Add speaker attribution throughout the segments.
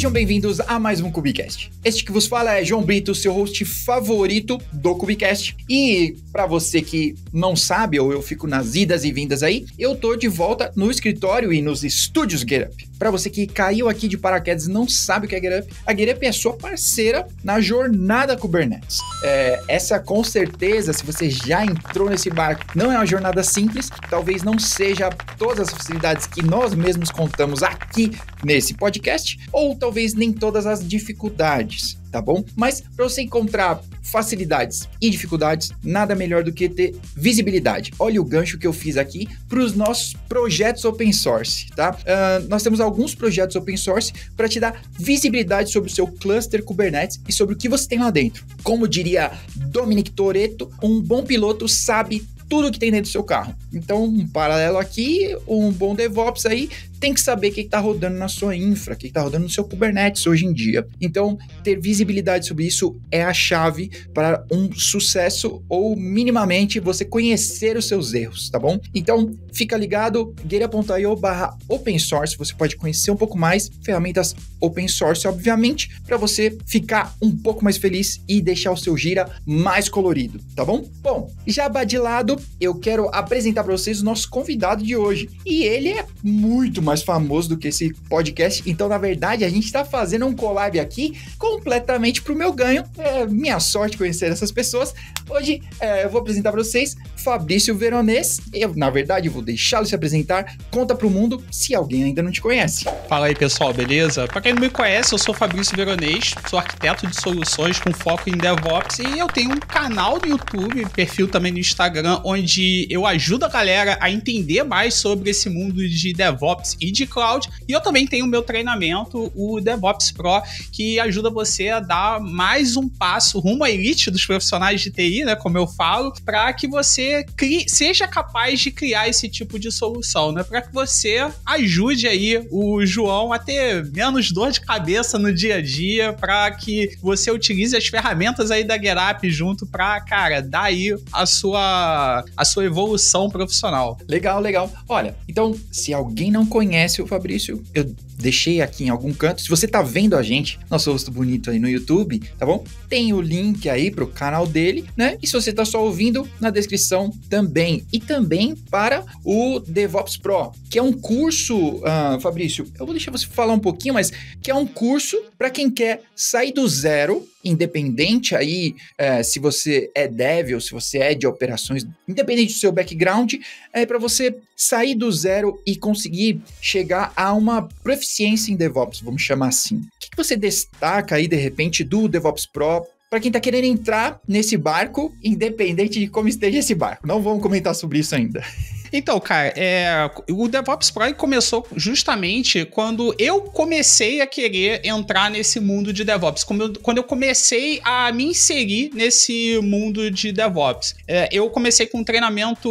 Speaker 1: Sejam bem-vindos a mais um Cubicast. Este que vos fala é João Brito, seu host favorito do Cubicast. E para você que não sabe, ou eu fico nas idas e vindas aí, eu tô de volta no escritório e nos estúdios GetUp. Para você que caiu aqui de paraquedas e não sabe o que é GetUp, a GetUp é sua parceira na jornada Kubernetes. É, essa com certeza, se você já entrou nesse barco, não é uma jornada simples, talvez não seja todas as facilidades que nós mesmos contamos aqui nesse podcast, ou talvez talvez nem todas as dificuldades, tá bom? Mas para você encontrar facilidades e dificuldades, nada melhor do que ter visibilidade. Olha o gancho que eu fiz aqui para os nossos projetos open source, tá? Uh, nós temos alguns projetos open source para te dar visibilidade sobre o seu cluster Kubernetes e sobre o que você tem lá dentro. Como diria Dominic Toretto, um bom piloto sabe tudo que tem dentro do seu carro. Então, um paralelo aqui, um bom DevOps aí tem que saber o que está rodando na sua infra, o que está rodando no seu Kubernetes hoje em dia. Então, ter visibilidade sobre isso é a chave para um sucesso ou minimamente você conhecer os seus erros, tá bom? Então, fica ligado, gueira.io barra open source, você pode conhecer um pouco mais ferramentas open source, obviamente, para você ficar um pouco mais feliz e deixar o seu gira mais colorido, tá bom? Bom, já abadilado, lado, eu quero apresentar para vocês o nosso convidado de hoje. E ele é muito mais famoso do que esse podcast. Então, na verdade, a gente está fazendo um collab aqui completamente para o meu ganho. É minha sorte conhecer essas pessoas. Hoje é, eu vou apresentar para vocês Fabrício Veronês. Eu, na verdade, vou deixá-lo se apresentar. Conta para o mundo se alguém ainda não te conhece.
Speaker 2: Fala aí, pessoal, beleza? Para quem não me conhece, eu sou Fabrício Veronês, sou arquiteto de soluções com foco em DevOps e eu tenho um canal no YouTube, perfil também no Instagram, onde eu ajudo a galera a entender mais sobre esse mundo de DevOps e de cloud. E eu também tenho o meu treinamento, o DevOps Pro, que ajuda você a dar mais um passo rumo à elite dos profissionais de TI, né? Como eu falo, para que você crie, seja capaz de criar esse tipo de solução, né? Para que você ajude aí o João a ter menos dor de cabeça no dia a dia, para que você utilize as ferramentas aí da GetUp junto para, cara, dar aí a sua, a sua evolução profissional. Legal, legal. Olha, então, se alguém
Speaker 1: não conhece, conhece o Fabrício, eu deixei aqui em algum canto. Se você tá vendo a gente, nosso rosto bonito aí no YouTube, tá bom? Tem o link aí pro canal dele, né? E se você tá só ouvindo, na descrição também. E também para o DevOps Pro, que é um curso, uh, Fabrício, eu vou deixar você falar um pouquinho, mas que é um curso para quem quer sair do zero independente aí é, se você é dev ou se você é de operações, independente do seu background, é para você sair do zero e conseguir chegar a uma proficiência eficiência em DevOps, vamos chamar assim. O que, que você destaca aí, de repente, do DevOps Pro para quem está querendo entrar nesse barco, independente de como esteja esse barco. Não vamos comentar sobre isso ainda.
Speaker 2: Então, cara, é, o DevOps Pro começou justamente quando eu comecei a querer entrar nesse mundo de DevOps. quando eu comecei a me inserir nesse mundo de DevOps. É, eu comecei com um treinamento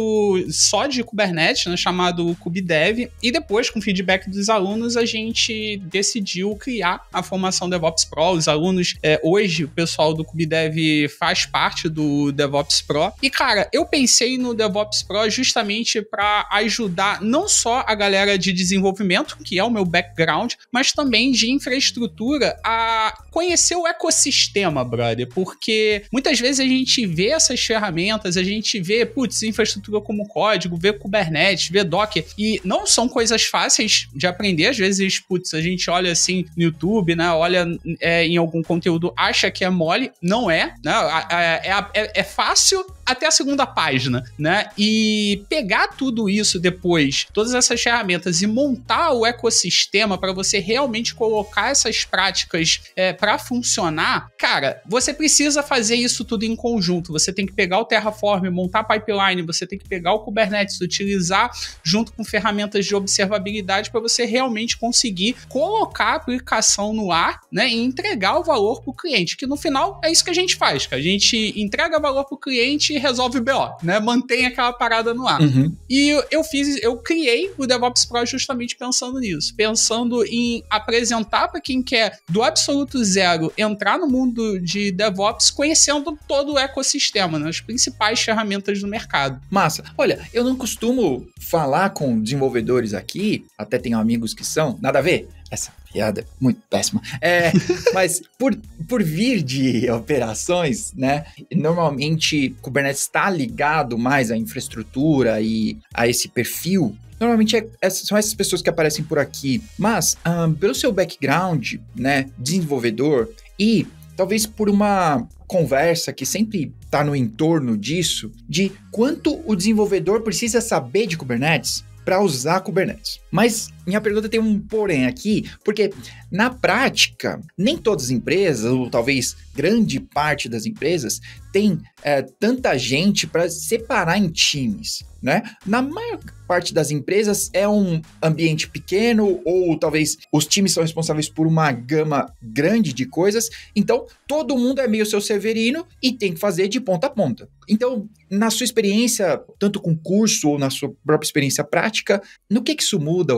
Speaker 2: só de Kubernetes, né, chamado KubeDev, e depois, com feedback dos alunos, a gente decidiu criar a formação DevOps Pro. Os alunos, é, hoje, o pessoal do KubeDev faz parte do DevOps Pro. E, cara, eu pensei no DevOps Pro justamente para ajudar não só a galera de desenvolvimento, que é o meu background, mas também de infraestrutura a conhecer o ecossistema, brother. Porque muitas vezes a gente vê essas ferramentas, a gente vê, putz, infraestrutura como código, vê Kubernetes, vê Docker, e não são coisas fáceis de aprender. Às vezes, putz, a gente olha assim no YouTube, né? Olha é, em algum conteúdo, acha que é mole, não é, né? É, é, é fácil até a segunda página, né? E pegar tudo isso depois, todas essas ferramentas e montar o ecossistema para você realmente colocar essas práticas é, para funcionar, cara, você precisa fazer isso tudo em conjunto. Você tem que pegar o Terraform, montar a pipeline, você tem que pegar o Kubernetes, utilizar junto com ferramentas de observabilidade para você realmente conseguir colocar a aplicação no ar, né? E entregar o valor para o cliente, que no final é isso que a gente faz, que a gente entrega valor para o cliente resolve o BO, né? Mantém aquela parada no ar. Uhum. E eu fiz, eu criei o DevOps Pro justamente pensando nisso, pensando em apresentar para quem quer do absoluto zero entrar no mundo de DevOps conhecendo todo o ecossistema, né? as principais ferramentas do mercado. Massa. Olha, eu não costumo
Speaker 1: falar com desenvolvedores aqui, até tenho amigos que são, nada a ver essa piada é muito péssima. É, mas por, por vir de operações, né? Normalmente Kubernetes está ligado mais à infraestrutura e a esse perfil Normalmente é, é, são essas pessoas que aparecem por aqui, mas um, pelo seu background, né, desenvolvedor e talvez por uma conversa que sempre está no entorno disso, de quanto o desenvolvedor precisa saber de Kubernetes para usar Kubernetes. Mas minha pergunta tem um porém aqui, porque na prática, nem todas as empresas, ou talvez grande parte das empresas, tem é, tanta gente para separar em times. Né? Na maior parte das empresas é um ambiente pequeno, ou talvez os times são responsáveis por uma gama grande de coisas, então todo mundo é meio seu Severino e tem que fazer de ponta a ponta. Então, na sua experiência, tanto com curso ou na sua própria experiência prática, no que, que isso muda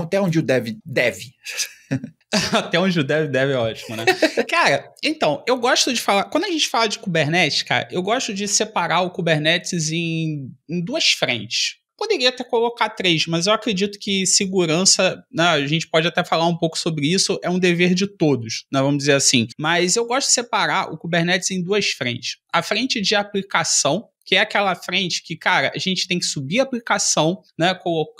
Speaker 1: até onde o dev deve. Até
Speaker 2: onde o dev deve é ótimo, né? cara, então, eu gosto de falar. Quando a gente fala de Kubernetes, cara, eu gosto de separar o Kubernetes em, em duas frentes. Poderia até colocar três, mas eu acredito que segurança, né, a gente pode até falar um pouco sobre isso, é um dever de todos, né, vamos dizer assim. Mas eu gosto de separar o Kubernetes em duas frentes. A frente de aplicação, que é aquela frente que, cara, a gente tem que subir a aplicação, né,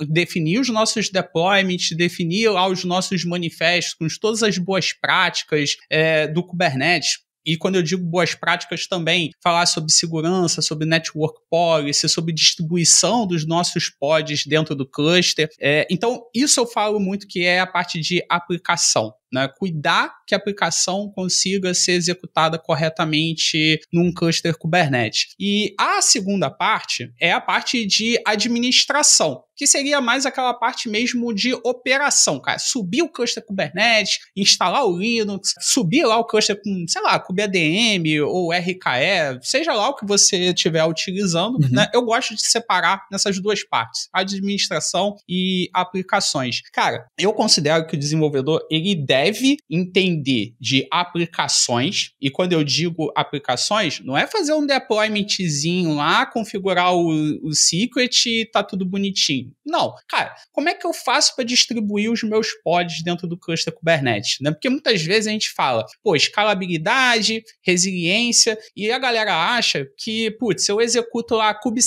Speaker 2: definir os nossos deployments, definir ah, os nossos manifestos, com todas as boas práticas é, do Kubernetes, e quando eu digo boas práticas também, falar sobre segurança, sobre network policy, sobre distribuição dos nossos pods dentro do cluster. É, então, isso eu falo muito que é a parte de aplicação né? Cuidar que a aplicação consiga ser executada corretamente num cluster Kubernetes. E a segunda parte é a parte de administração, que seria mais aquela parte mesmo de operação, cara. Subir o cluster Kubernetes, instalar o Linux, subir lá o cluster com, sei lá, kubedm ou RKE, seja lá o que você estiver utilizando, uhum. né? Eu gosto de separar nessas duas partes, administração e aplicações. Cara, eu considero que o desenvolvedor ele deve deve entender de aplicações, e quando eu digo aplicações, não é fazer um deploymentzinho lá, configurar o, o secret e tá tudo bonitinho. Não. Cara, como é que eu faço para distribuir os meus pods dentro do cluster Kubernetes? Né? Porque muitas vezes a gente fala, pô, escalabilidade, resiliência, e a galera acha que, putz, eu executo lá kubectl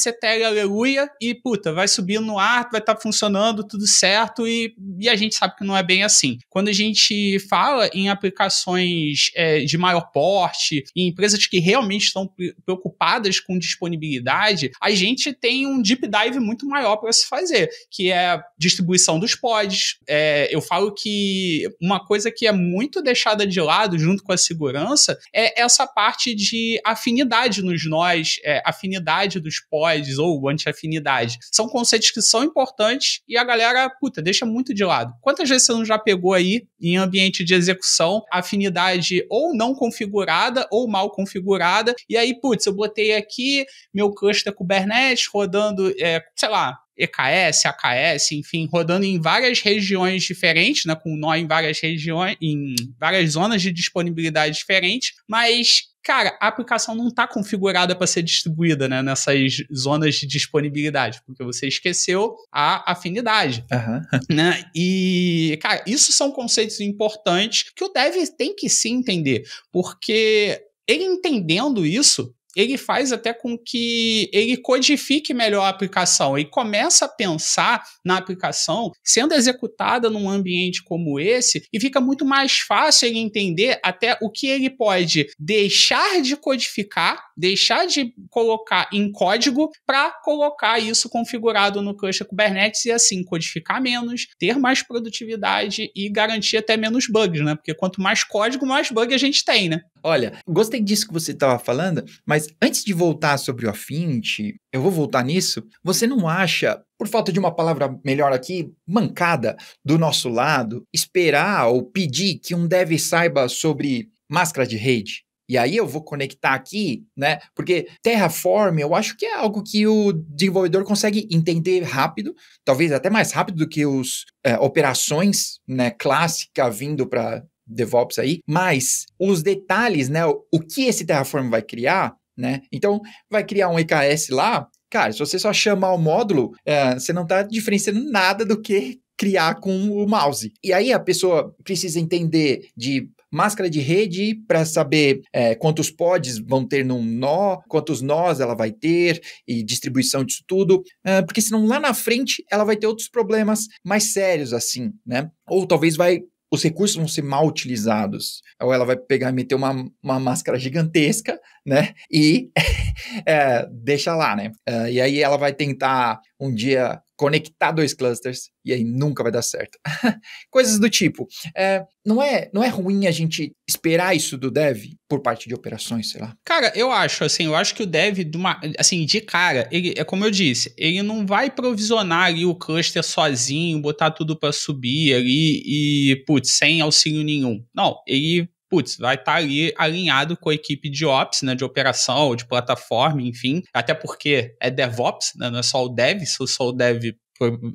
Speaker 2: aleluia e, puta, vai subir no ar, vai estar tá funcionando, tudo certo, e, e a gente sabe que não é bem assim. Quando a gente fala em aplicações é, de maior porte, em empresas que realmente estão preocupadas com disponibilidade, a gente tem um deep dive muito maior para se fazer, que é distribuição dos pods. É, eu falo que uma coisa que é muito deixada de lado junto com a segurança é essa parte de afinidade nos nós, é, afinidade dos pods ou anti-afinidade. São conceitos que são importantes e a galera, puta, deixa muito de lado. Quantas vezes você não já pegou aí em ambientes ambiente de execução, afinidade ou não configurada ou mal configurada. E aí, putz, eu botei aqui meu cluster Kubernetes rodando, é, sei lá, EKS, AKS, enfim, rodando em várias regiões diferentes, né, com nó em várias regiões, em várias zonas de disponibilidade diferentes, mas cara, a aplicação não está configurada para ser distribuída né, nessas zonas de disponibilidade, porque você esqueceu a afinidade. Uhum. Né? E, cara, isso são conceitos importantes que o dev tem que se entender, porque ele entendendo isso, ele faz até com que ele codifique melhor a aplicação e começa a pensar na aplicação sendo executada num ambiente como esse e fica muito mais fácil ele entender até o que ele pode deixar de codificar, deixar de colocar em código para colocar isso configurado no cluster Kubernetes e assim codificar menos, ter mais produtividade e garantir até menos bugs, né? Porque quanto mais código, mais bug a gente tem, né? Olha, gostei disso que você estava falando, mas
Speaker 1: antes de voltar sobre o Affinity, eu vou voltar nisso. Você não acha, por falta de uma palavra melhor aqui, mancada do nosso lado, esperar ou pedir que um dev saiba sobre máscara de rede? E aí eu vou conectar aqui, né? Porque Terraform, eu acho que é algo que o desenvolvedor consegue entender rápido, talvez até mais rápido do que os é, operações, né, clássica vindo para DevOps aí, mas os detalhes, né? O, o que esse Terraform vai criar, né? Então, vai criar um EKS lá. Cara, se você só chamar o módulo, é, você não está diferenciando nada do que criar com o mouse. E aí a pessoa precisa entender de máscara de rede para saber é, quantos pods vão ter num nó, quantos nós ela vai ter e distribuição disso tudo, é, porque senão lá na frente ela vai ter outros problemas mais sérios assim, né? Ou talvez vai os recursos vão ser mal utilizados. Ou ela vai pegar e meter uma, uma máscara gigantesca, né? E é, deixa lá, né? É, e aí ela vai tentar um dia conectar dois clusters e aí nunca vai dar certo. Coisas do tipo. É, não, é, não é ruim a gente esperar isso do dev por parte de operações, sei lá.
Speaker 2: Cara, eu acho, assim, eu acho que o dev, de uma, assim, de cara, ele, é como eu disse, ele não vai provisionar ali o cluster sozinho, botar tudo para subir ali e, putz, sem auxílio nenhum. Não, ele putz, vai estar tá ali alinhado com a equipe de ops, né, de operação, de plataforma, enfim, até porque é DevOps, né, não é só o Dev, se eu sou o Dev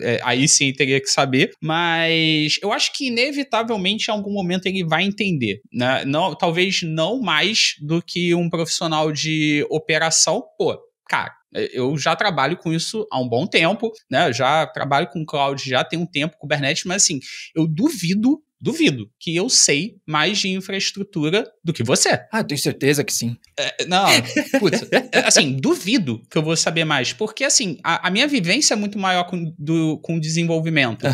Speaker 2: é, aí sim teria que saber, mas eu acho que inevitavelmente em algum momento ele vai entender, né? Não, talvez não mais do que um profissional de operação, pô, cara, é, eu já trabalho com isso há um bom tempo, né? já trabalho com cloud já tem um tempo, Kubernetes, mas assim, eu duvido duvido que eu sei mais de infraestrutura do que você. Ah, eu tenho certeza que sim. É, não, putz, é, assim, duvido que eu vou saber mais, porque assim, a, a minha vivência é muito maior com, do, com desenvolvimento.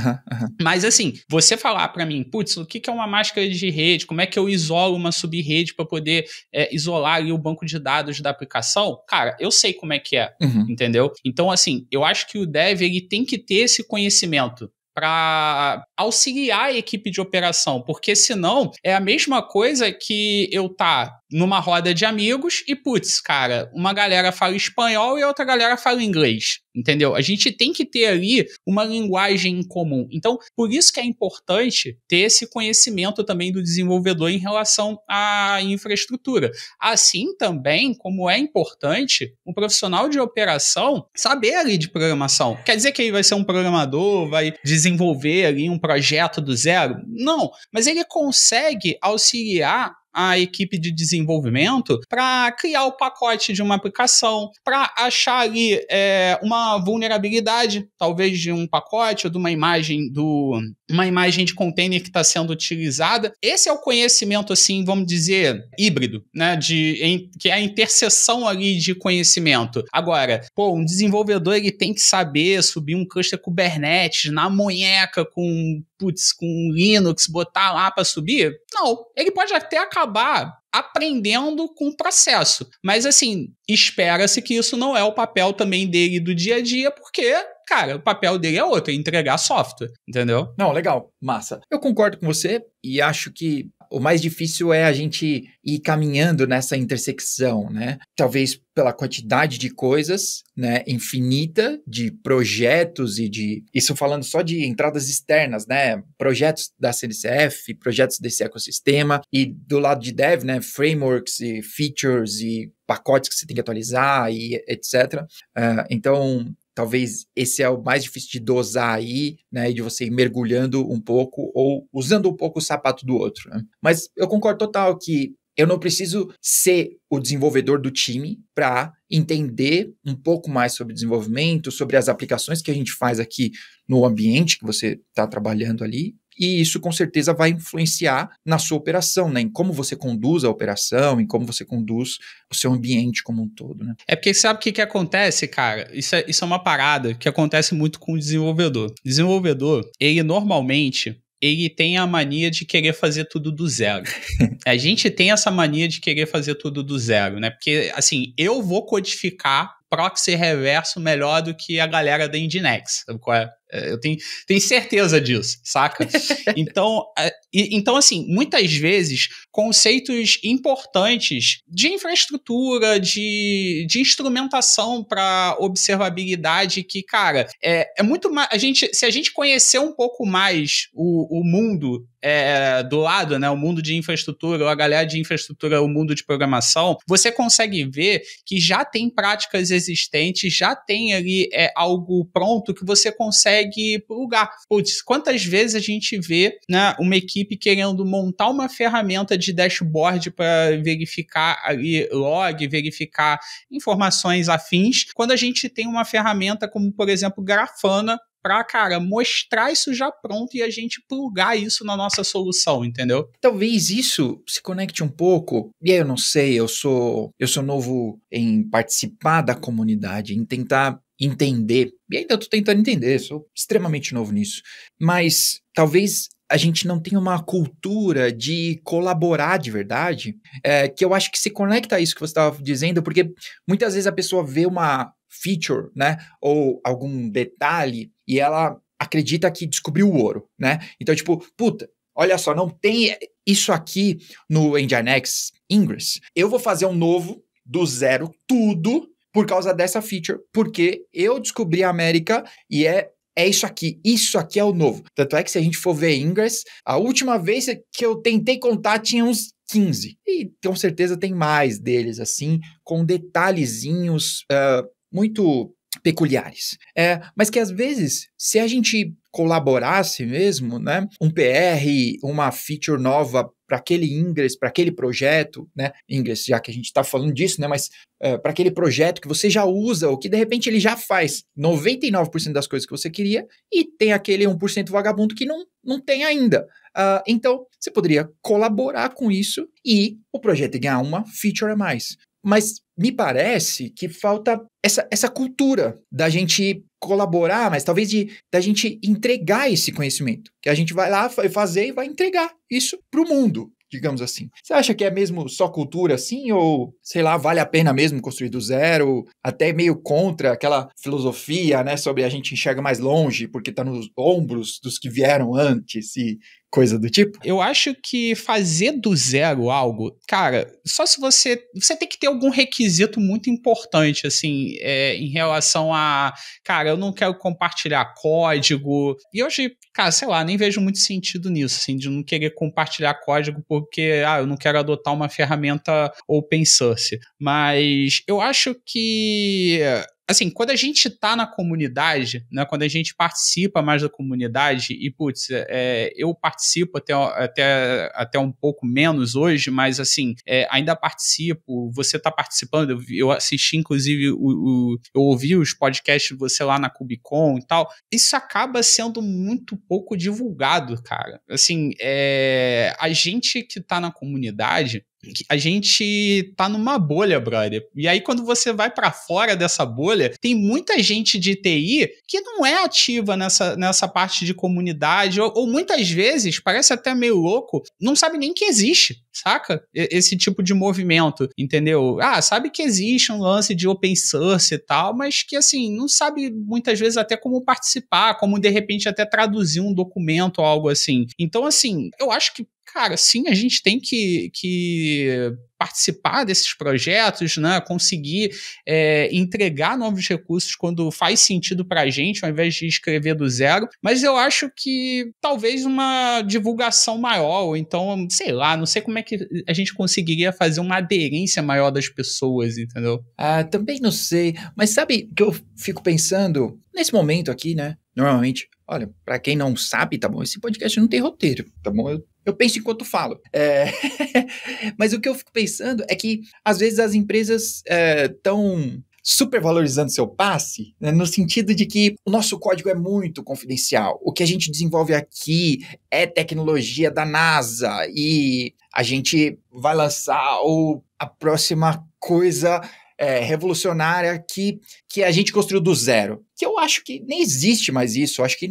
Speaker 2: Mas assim, você falar para mim, putz, o que, que é uma máscara de rede? Como é que eu isolo uma subrede para poder é, isolar o banco de dados da aplicação? Cara, eu sei como é que é, uhum. entendeu? Então, assim, eu acho que o dev ele tem que ter esse conhecimento, para auxiliar a equipe de operação, porque senão é a mesma coisa que eu tá numa roda de amigos e, putz, cara, uma galera fala espanhol e outra galera fala inglês, entendeu? A gente tem que ter ali uma linguagem em comum. Então, por isso que é importante ter esse conhecimento também do desenvolvedor em relação à infraestrutura. Assim também, como é importante um profissional de operação saber ali de programação. Quer dizer que ele vai ser um programador, vai desenvolver ali um projeto do zero? Não, mas ele consegue auxiliar a equipe de desenvolvimento para criar o pacote de uma aplicação, para achar ali é, uma vulnerabilidade, talvez de um pacote ou de uma imagem do uma imagem de container que está sendo utilizada. Esse é o conhecimento, assim, vamos dizer, híbrido, né? De, em, que é a interseção ali de conhecimento. Agora, pô, um desenvolvedor ele tem que saber subir um cluster Kubernetes na munheca com putz, com Linux, botar lá para subir? Não. Ele pode até acabar aprendendo com o processo. Mas assim, espera-se que isso não é o papel também dele do dia a dia, porque cara, o papel dele é outro, é entregar software, entendeu? Não, legal, massa. Eu concordo com você e acho que
Speaker 1: o mais difícil é a gente ir caminhando nessa intersecção, né? Talvez pela quantidade de coisas, né, infinita de projetos e de isso falando só de entradas externas, né, projetos da CNCF, projetos desse ecossistema e do lado de dev, né, frameworks e features e pacotes que você tem que atualizar e etc. Uh, ah, então talvez esse é o mais difícil de dosar aí, né, de você ir mergulhando um pouco ou usando um pouco o sapato do outro. Né? Mas eu concordo total que eu não preciso ser o desenvolvedor do time para entender um pouco mais sobre desenvolvimento, sobre as aplicações que a gente faz aqui no ambiente que você está trabalhando ali, e isso com certeza vai influenciar na sua operação, né? em como você conduz a operação, em como você conduz o seu ambiente como um todo.
Speaker 2: Né? É porque sabe o que, que acontece, cara? Isso é, isso é uma parada que acontece muito com o desenvolvedor. O desenvolvedor, ele normalmente ele tem a mania de querer fazer tudo do zero. a gente tem essa mania de querer fazer tudo do zero, né? Porque, assim, eu vou codificar proxy reverso melhor do que a galera da Indinex, sabe qual é? É, eu tenho, tenho certeza disso, saca? Então, é, então, assim, muitas vezes, conceitos importantes de infraestrutura, de, de instrumentação para observabilidade, que, cara, é, é muito mais. A gente, se a gente conhecer um pouco mais o, o mundo é, do lado, né, o mundo de infraestrutura, ou a galera de infraestrutura, o mundo de programação, você consegue ver que já tem práticas existentes, já tem ali é, algo pronto que você consegue consegue plugar. Putz, quantas vezes a gente vê né, uma equipe querendo montar uma ferramenta de dashboard para verificar ali log, verificar informações afins, quando a gente tem uma ferramenta como, por exemplo, Grafana, para, cara, mostrar isso já pronto e a gente plugar isso na nossa solução, entendeu? Talvez isso se conecte um pouco. E aí eu não sei, eu sou eu sou novo em
Speaker 1: participar da comunidade, em tentar entender, e ainda estou tentando entender, sou extremamente novo nisso, mas talvez a gente não tenha uma cultura de colaborar de verdade, é, que eu acho que se conecta a isso que você estava dizendo, porque muitas vezes a pessoa vê uma feature, né, ou algum detalhe, e ela acredita que descobriu o ouro, né? Então, tipo, puta, olha só, não tem isso aqui no Nginx Ingress. Eu vou fazer um novo do zero tudo por causa dessa feature, porque eu descobri a América e é é isso aqui, isso aqui é o novo. Tanto é que se a gente for ver Ingress, a última vez que eu tentei contar tinha uns 15. E com certeza tem mais deles, assim, com detalhezinhos uh, muito peculiares. É, mas que às vezes, se a gente colaborasse mesmo, né, um PR, uma feature nova para aquele ingress, para aquele projeto, né? Ingress, já que a gente está falando disso, né? Mas eh, para aquele projeto que você já usa ou que de repente ele já faz 99% das coisas que você queria e tem aquele 1% vagabundo que não, não tem ainda. Uh, então, você poderia colaborar com isso e o projeto ganhar uma feature a mais. Mas me parece que falta essa, essa cultura da gente colaborar, mas talvez de da gente entregar esse conhecimento, que a gente vai lá fazer e vai entregar isso para o mundo, digamos assim. Você acha que é mesmo só cultura assim ou sei lá, vale a pena mesmo construir do zero, até meio contra aquela filosofia, né, sobre a gente enxerga mais longe porque está
Speaker 2: nos ombros dos que vieram antes e coisa do tipo? Eu acho que fazer do zero algo, cara, só se você. Você tem que ter algum requisito muito importante, assim, é, em relação a. Cara, eu não quero compartilhar código. E hoje, cara, sei lá, nem vejo muito sentido nisso, assim, de não querer compartilhar código porque, ah, eu não quero adotar uma ferramenta open source. Mas eu acho que assim, quando a gente tá na comunidade, né, quando a gente participa mais da comunidade, e putz, é, é, eu participo até, até, até um pouco menos hoje, mas assim, é, ainda participo, você tá participando, eu, eu assisti inclusive, o, o, eu ouvi os podcasts de você lá na Cubicon e tal, isso acaba sendo muito pouco divulgado, cara. Assim, é, a gente que tá na comunidade, a gente tá numa bolha, brother. E aí, quando você vai para fora dessa bolha, tem muita gente de TI que não é ativa nessa, nessa parte de comunidade, ou, ou muitas vezes, parece até meio louco, não sabe nem que existe saca? Esse tipo de movimento, entendeu? Ah, sabe que existe um lance de open source e tal, mas que assim, não sabe muitas vezes até como participar, como de repente até traduzir um documento ou algo assim. Então, assim, eu acho que cara, sim, a gente tem que, que participar desses projetos, né, conseguir é, entregar novos recursos quando faz sentido para a gente, ao invés de escrever do zero. Mas eu acho que talvez uma divulgação maior, ou então, sei lá, não sei como é que a gente conseguiria fazer uma aderência maior das pessoas, entendeu? Ah, também não sei. Mas sabe que eu fico pensando nesse momento aqui, né? Normalmente,
Speaker 1: olha, para quem não sabe, tá bom? Esse podcast não tem roteiro, tá bom? Eu eu penso enquanto falo. É... Mas o que eu fico pensando é que, às vezes, as empresas estão. É, supervalorizando seu passe, né, no sentido de que o nosso código é muito confidencial. O que a gente desenvolve aqui é tecnologia da NASA e a gente vai lançar o, a próxima coisa é, revolucionária que, que a gente construiu do zero. Que eu acho que nem existe mais isso. Eu acho que,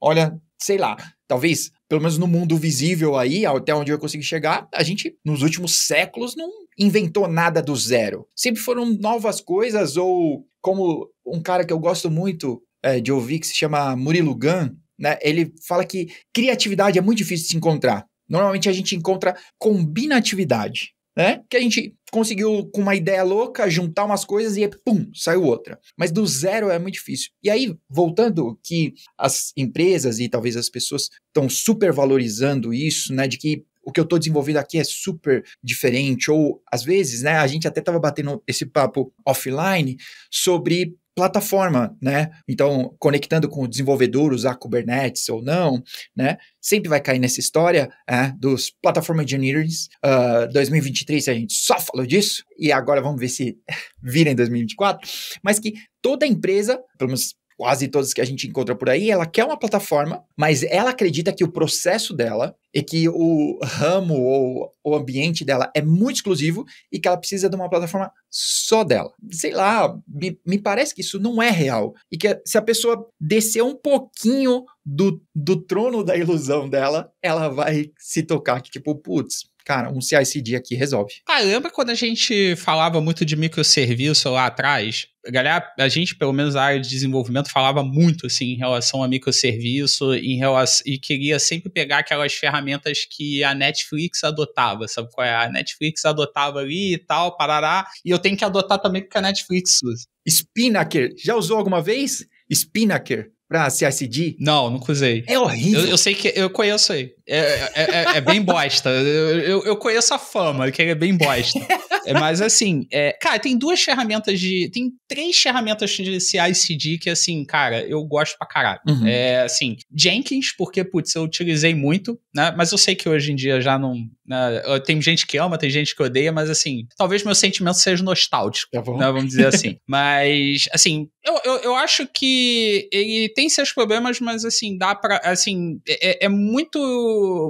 Speaker 1: olha, sei lá, talvez pelo menos no mundo visível aí, até onde eu consegui chegar, a gente, nos últimos séculos, não inventou nada do zero. Sempre foram novas coisas, ou como um cara que eu gosto muito é, de ouvir, que se chama Murilo Gun, né? Ele fala que criatividade é muito difícil de se encontrar. Normalmente a gente encontra combinatividade né? Que a gente conseguiu, com uma ideia louca, juntar umas coisas e pum, saiu outra. Mas do zero é muito difícil. E aí, voltando que as empresas e talvez as pessoas estão super valorizando isso, né? De que o que eu estou desenvolvendo aqui é super diferente, ou às vezes, né, a gente até estava batendo esse papo offline sobre plataforma, né? Então, conectando com o desenvolvedor, usar Kubernetes ou não, né? Sempre vai cair nessa história é, dos Platform Engineers. Uh, ah, 2023 a gente só falou disso, e agora vamos ver se vira em 2024. Mas que toda empresa, pelo menos quase todas que a gente encontra por aí, ela quer uma plataforma, mas ela acredita que o processo dela e que o ramo ou o ambiente dela é muito exclusivo e que ela precisa de uma plataforma só dela. Sei lá, me, me parece que isso não é real. E que se a pessoa descer um pouquinho do, do trono da ilusão dela, ela vai se tocar que, tipo, putz, Cara, um CICD aqui resolve.
Speaker 2: Ah, lembra quando a gente falava muito de microserviço lá atrás? galera, a gente, pelo menos a área de desenvolvimento, falava muito assim em relação a microserviço em relação, e queria sempre pegar aquelas ferramentas que a Netflix adotava, sabe qual é? A Netflix adotava ali e tal, parará, e eu tenho que adotar também porque a Netflix usa. Spinnaker, já usou alguma vez? Spinnaker, pra CICD? Não, nunca usei. É horrível. Eu, eu sei que eu conheço aí. É é, é, é, é, bem bosta. Eu, eu conheço a fama, que é bem bosta. É, mas assim, é, cara, tem duas ferramentas de. Tem três ferramentas de CICD que, assim, cara, eu gosto pra caralho. Uhum. É assim, Jenkins, porque, putz, eu utilizei muito, né? Mas eu sei que hoje em dia já não. Né, tem gente que ama, tem gente que odeia, mas assim, talvez meu sentimento seja nostálgico. Tá né, vamos dizer assim. mas, assim, eu, eu, eu, acho que ele tem seus problemas, mas assim, dá pra. Assim, é, é muito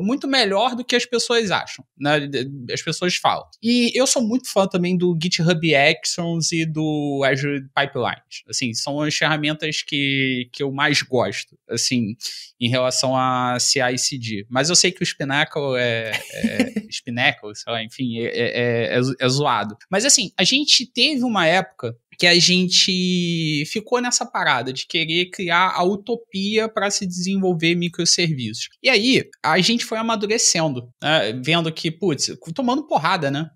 Speaker 2: muito melhor do que as pessoas acham, né? As pessoas falam. E eu sou muito fã também do GitHub Actions e do Azure Pipelines. Assim, são as ferramentas que, que eu mais gosto, assim, em relação a CI/CD. Mas eu sei que o Spinnacle é, é Spinnacle, sei lá, enfim, é, é, é, é zoado. Mas assim, a gente teve uma época que a gente ficou nessa parada de querer criar a utopia para se desenvolver microserviços. E aí a gente foi amadurecendo, né? vendo que, putz, tomando porrada, né?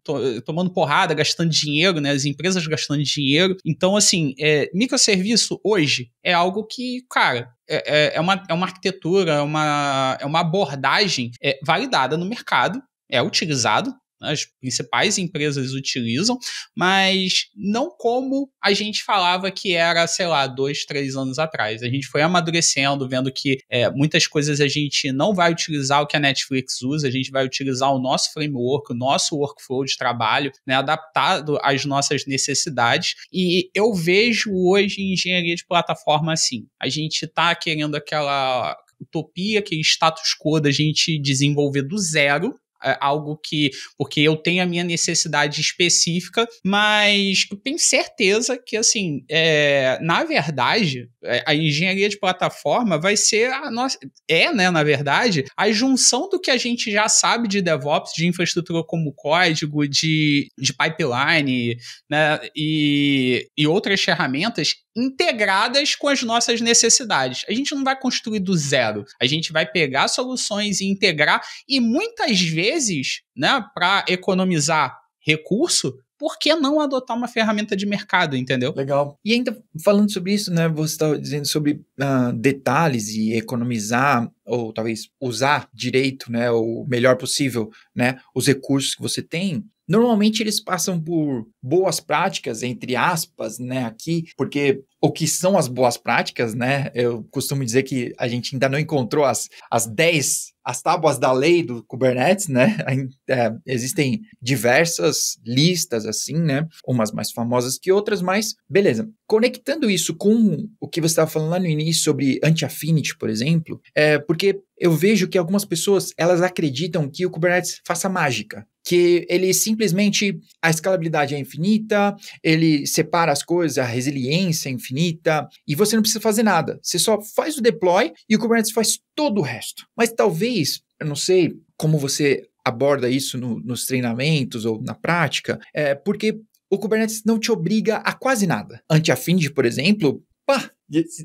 Speaker 2: Tomando porrada, gastando dinheiro, né? As empresas gastando dinheiro. Então, assim, é, microserviço hoje é algo que, cara, é, é, é uma, é uma arquitetura, é uma, é uma abordagem é, validada no mercado, é utilizado, as principais empresas utilizam, mas não como a gente falava que era, sei lá, dois, três anos atrás. A gente foi amadurecendo, vendo que é, muitas coisas a gente não vai utilizar o que a Netflix usa, a gente vai utilizar o nosso framework, o nosso workflow de trabalho, né, adaptado às nossas necessidades. E eu vejo hoje engenharia de plataforma assim. A gente está querendo aquela utopia, aquele status quo da gente desenvolver do zero, é algo que. Porque eu tenho a minha necessidade específica, mas eu tenho certeza que, assim, é, na verdade, é, a engenharia de plataforma vai ser a nossa. É, né, na verdade, a junção do que a gente já sabe de DevOps, de infraestrutura como código, de, de pipeline, né, e, e outras ferramentas integradas com as nossas necessidades. A gente não vai construir do zero. A gente vai pegar soluções e integrar e muitas vezes, né, para economizar recurso, por que não adotar uma ferramenta de mercado, entendeu? Legal. E ainda falando sobre isso, né? Você estava dizendo sobre uh, detalhes e
Speaker 1: economizar ou talvez usar direito, né? O melhor possível, né? Os recursos que você tem. Normalmente eles passam por boas práticas, entre aspas, né, aqui, porque o que são as boas práticas, né? Eu costumo dizer que a gente ainda não encontrou as, as 10, as tábuas da lei do Kubernetes, né? É, existem diversas listas, assim, né? Umas mais famosas que outras, mas beleza. Conectando isso com o que você estava falando lá no início sobre anti-affinity, por exemplo, é porque eu vejo que algumas pessoas, elas acreditam que o Kubernetes faça mágica que ele simplesmente a escalabilidade é infinita, ele separa as coisas, a resiliência é infinita e você não precisa fazer nada. Você só faz o deploy e o Kubernetes faz todo o resto. Mas talvez, eu não sei como você aborda isso no, nos treinamentos ou na prática, é porque o Kubernetes não te obriga a quase nada. Anti-Affinity, por exemplo, pá,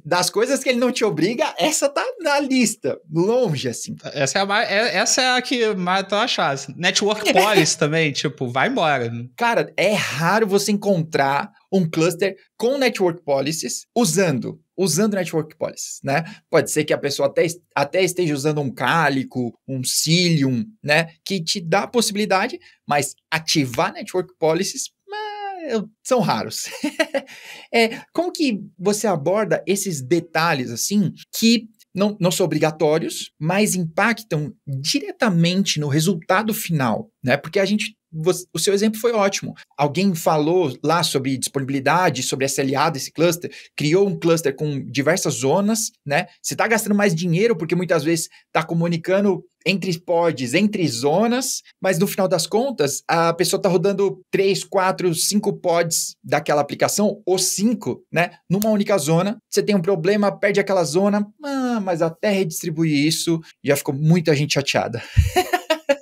Speaker 1: das coisas que ele não te obriga, essa tá
Speaker 2: na lista, longe, assim. Essa é a, mais, é, essa é a que mais tu achasse. Assim. Network Policy também, tipo, vai embora. Cara, é raro você encontrar um cluster
Speaker 1: com Network Policies usando usando network policies, né? Pode ser que a pessoa até, até esteja usando um cálico, um cilium, né? Que te dá a possibilidade, mas ativar network policies são raros. é, como que você aborda esses detalhes assim que não, não são obrigatórios, mas impactam diretamente no resultado final, né? Porque a gente o seu exemplo foi ótimo. Alguém falou lá sobre disponibilidade, sobre SLA desse cluster, criou um cluster com diversas zonas, né? Você está gastando mais dinheiro porque muitas vezes está comunicando entre pods, entre zonas, mas no final das contas, a pessoa está rodando 3, 4, 5 pods daquela aplicação, ou 5, né? Numa única zona. Você tem um problema, perde aquela zona, ah, mas até redistribuir isso, já ficou muita gente chateada.